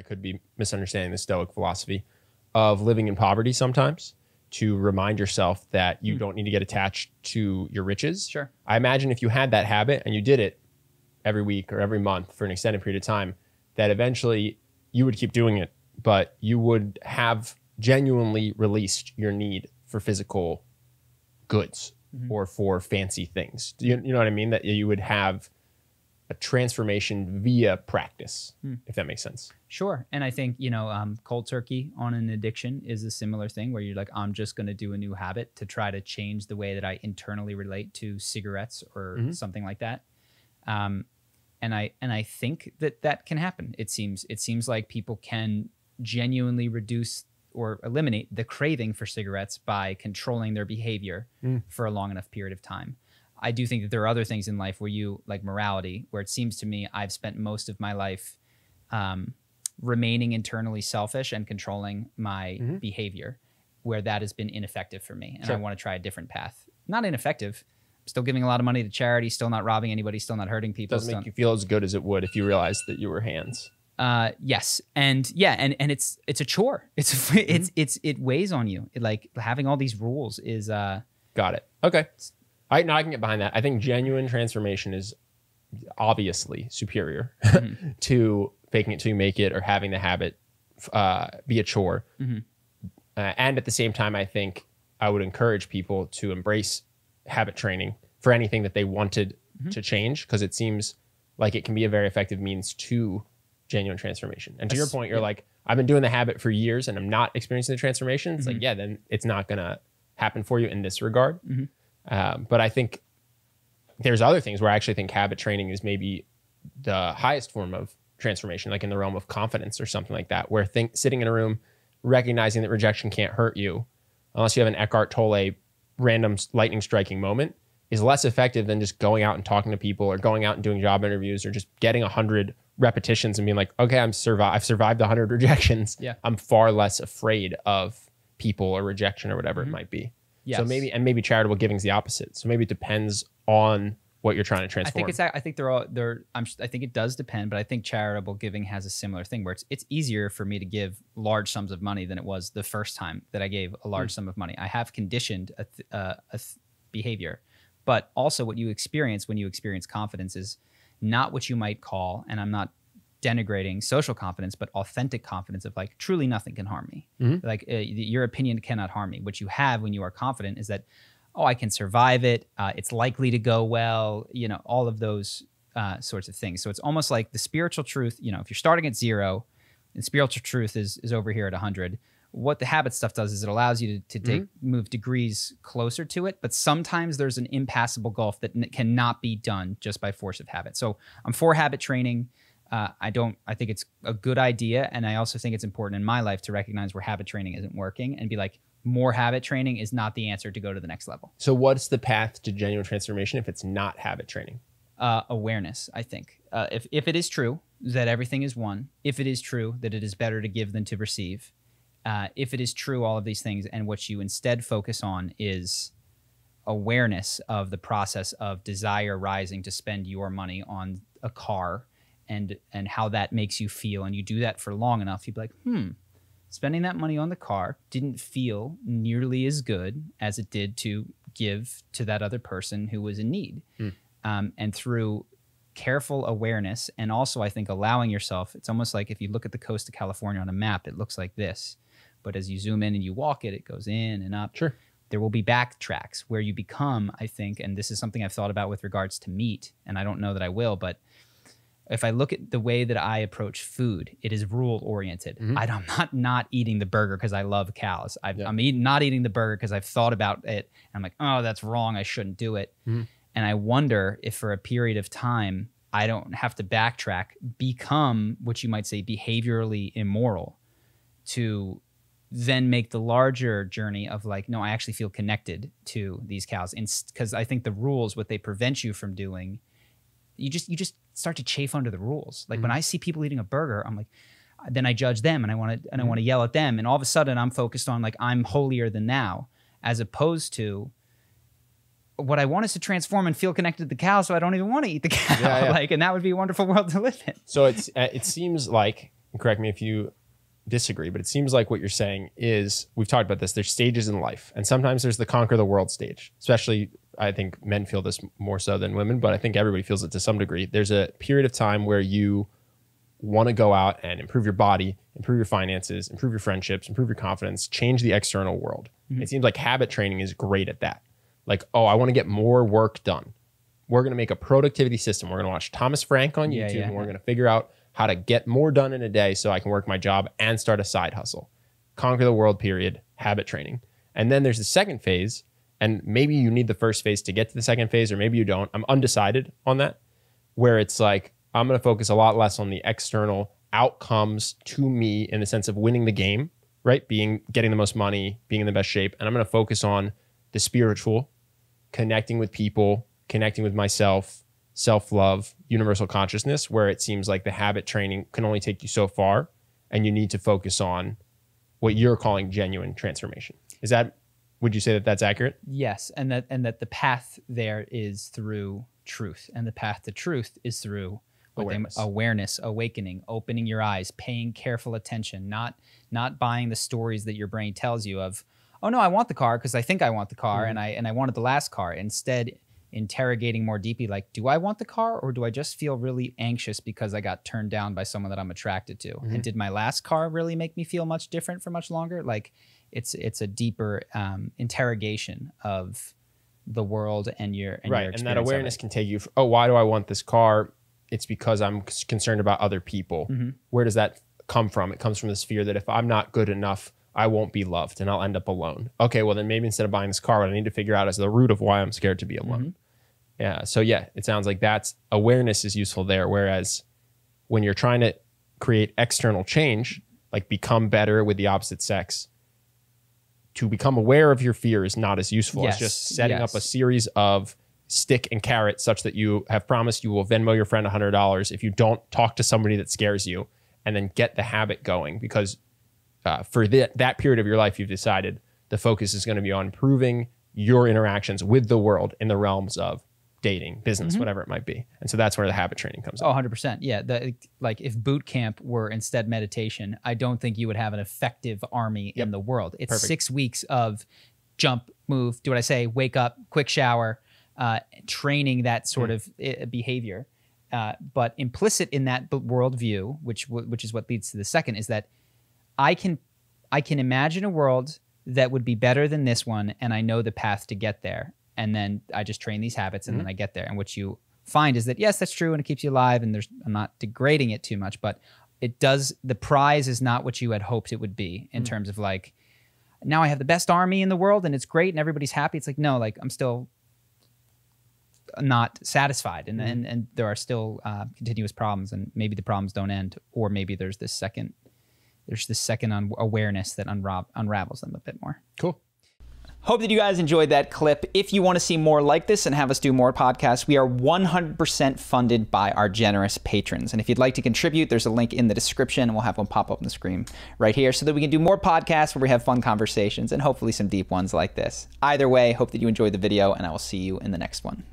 I could be misunderstanding the Stoic philosophy of living in poverty sometimes to remind yourself that you mm. don't need to get attached to your riches. Sure. I imagine if you had that habit and you did it every week or every month for an extended period of time, that eventually you would keep doing it, but you would have genuinely released your need for physical goods mm-hmm. or for fancy things. You, you know what I mean? That you would have a transformation via practice, hmm. if that makes sense. Sure. And I think, you know, um, cold turkey on an addiction is a similar thing where you're like, I'm just going to do a new habit to try to change the way that I internally relate to cigarettes or mm-hmm. something like that. Um, and I and I think that that can happen. It seems it seems like people can genuinely reduce or eliminate the craving for cigarettes by controlling their behavior mm. for a long enough period of time. I do think that there are other things in life where you like morality, where it seems to me I've spent most of my life um, remaining internally selfish and controlling my mm-hmm. behavior, where that has been ineffective for me, and sure. I want to try a different path. Not ineffective. I'm still giving a lot of money to charity, still not robbing anybody, still not hurting people. Doesn't make you feel as good as it would if you realized that you were hands. Uh, yes, and yeah, and and it's it's a chore. It's mm-hmm. it's it's it weighs on you. It, like having all these rules is uh. Got it. Okay. I no, I can get behind that. I think genuine transformation is obviously superior mm-hmm. to faking it to make it or having the habit uh, be a chore. Mm-hmm. Uh, and at the same time, I think I would encourage people to embrace habit training for anything that they wanted mm-hmm. to change because it seems like it can be a very effective means to genuine transformation. And to your point, you're yeah. like, I've been doing the habit for years and I'm not experiencing the transformation. It's like, mm-hmm. yeah, then it's not going to happen for you in this regard. Mm-hmm. Uh, but I think there's other things where I actually think habit training is maybe the highest form of transformation, like in the realm of confidence or something like that, where think, sitting in a room, recognizing that rejection can't hurt you, unless you have an Eckhart Tolle random lightning striking moment, is less effective than just going out and talking to people or going out and doing job interviews or just getting 100 repetitions and being like, okay, I'm survived. I've survived 100 rejections. Yeah. I'm far less afraid of people or rejection or whatever mm-hmm. it might be. Yes. So maybe and maybe charitable giving is the opposite. So maybe it depends on what you're trying to transform. I think it's I think they're all they're I'm I think it does depend, but I think charitable giving has a similar thing where it's it's easier for me to give large sums of money than it was the first time that I gave a large mm. sum of money. I have conditioned a, th- uh, a th- behavior, but also what you experience when you experience confidence is not what you might call and I'm not denigrating social confidence, but authentic confidence of like truly nothing can harm me. Mm-hmm. Like uh, your opinion cannot harm me. What you have when you are confident is that, oh, I can survive it. Uh, it's likely to go well. You know, all of those uh, sorts of things. So it's almost like the spiritual truth. You know, if you're starting at zero, and spiritual truth is is over here at 100. What the habit stuff does is it allows you to, to mm-hmm. move degrees closer to it, but sometimes there's an impassable gulf that n- cannot be done just by force of habit. So I'm for habit training uh, I don't. I think it's a good idea, and I also think it's important in my life to recognize where habit training isn't working and be like, more habit training is not the answer to go to the next level. So, what's the path to genuine transformation if it's not habit training? Uh, awareness, I think. Uh, if if it is true that everything is one, if it is true that it is better to give than to receive, uh, if it is true all of these things, and what you instead focus on is awareness of the process of desire rising to spend your money on a car and and how that makes you feel and you do that for long enough you'd be like hmm spending that money on the car didn't feel nearly as good as it did to give to that other person who was in need mm. um, and through careful awareness and also i think allowing yourself it's almost like if you look at the coast of california on a map it looks like this but as you zoom in and you walk it it goes in and up sure there will be backtracks where you become i think and this is something i've thought about with regards to meat and i don't know that i will but if I look at the way that I approach food, it is rule oriented. Mm-hmm. I'm not not eating the burger because I love cows. i am yeah. not eating the burger because I've thought about it. I'm like, oh, that's wrong. I shouldn't do it. Mm-hmm. And I wonder if for a period of time, I don't have to backtrack, become what you might say behaviorally immoral to then make the larger journey of like, no, I actually feel connected to these cows. Because I think the rules, what they prevent you from doing, you just you just start to chafe under the rules. Like mm-hmm. when I see people eating a burger, I'm like, then I judge them and I want to and I mm-hmm. want to yell at them. And all of a sudden, I'm focused on like I'm holier than now, as opposed to what I want is to transform and feel connected to the cow, so I don't even want to eat the cow. Yeah, yeah. Like, and that would be a wonderful world to live in. So it's uh, it seems like correct me if you disagree, but it seems like what you're saying is we've talked about this. There's stages in life, and sometimes there's the conquer the world stage, especially I think men feel this more so than women, but I think everybody feels it to some degree. There's a period of time where you want to go out and improve your body, improve your finances, improve your friendships, improve your confidence, change the external world. Mm-hmm. It seems like habit training is great at that. Like, oh, I want to get more work done. We're going to make a productivity system. We're going to watch Thomas Frank on yeah, YouTube yeah. and we're going to figure out how to get more done in a day so I can work my job and start a side hustle. Conquer the world, period, habit training. And then there's the second phase and maybe you need the first phase to get to the second phase, or maybe you don't. I'm undecided on that, where it's like, I'm going to focus a lot less on the external outcomes to me in the sense of winning the game, right? Being, getting the most money, being in the best shape. And I'm going to focus on the spiritual, connecting with people, connecting with myself, self love, universal consciousness, where it seems like the habit training can only take you so far. And you need to focus on what you're calling genuine transformation. Is that would you say that that's accurate? Yes, and that and that the path there is through truth, and the path to truth is through awareness. They, awareness, awakening, opening your eyes, paying careful attention, not not buying the stories that your brain tells you of. Oh no, I want the car because I think I want the car, mm-hmm. and mm. I and I wanted the last car. Instead, interrogating more deeply, like, do I want the car, or do I just feel really anxious because I got turned down by someone that I'm attracted to? Mm-hmm. And did my last car really make me feel much different for much longer? Like it's it's a deeper um, interrogation of the world and your and right your and that awareness can take you for, oh why do i want this car it's because i'm concerned about other people mm-hmm. where does that come from it comes from this fear that if i'm not good enough i won't be loved and i'll end up alone okay well then maybe instead of buying this car what i need to figure out is the root of why i'm scared to be alone mm-hmm. yeah so yeah it sounds like that's awareness is useful there whereas when you're trying to create external change like become better with the opposite sex to become aware of your fear is not as useful yes, as just setting yes. up a series of stick and carrot such that you have promised you will Venmo your friend $100 if you don't talk to somebody that scares you and then get the habit going because uh, for that, that period of your life, you've decided the focus is going to be on improving your interactions with the world in the realms of dating, business, mm-hmm. whatever it might be. And so that's where the habit training comes in. Oh, 100%. Yeah. The, like if boot camp were instead meditation, I don't think you would have an effective army yep. in the world. It's Perfect. six weeks of jump, move, do what I say, wake up, quick shower, uh, training that sort mm. of eh, behavior. Uh, but implicit in that worldview, which which is what leads to the second, is that I can I can imagine a world that would be better than this one, and I know the path to get there and then I just train these habits and mm-hmm. then I get there. And what you find is that yes, that's true and it keeps you alive and there's I'm not degrading it too much, but it does the prize is not what you had hoped it would be in mm-hmm. terms of like now I have the best army in the world and it's great and everybody's happy. It's like no, like I'm still not satisfied and mm-hmm. and, and there are still uh, continuous problems and maybe the problems don't end or maybe there's this second there's this second un- awareness that unra- unravels them a bit more. Cool. Hope that you guys enjoyed that clip. If you want to see more like this and have us do more podcasts, we are 100% funded by our generous patrons. And if you'd like to contribute, there's a link in the description and we'll have one pop up on the screen right here so that we can do more podcasts where we have fun conversations and hopefully some deep ones like this. Either way, hope that you enjoyed the video and I will see you in the next one.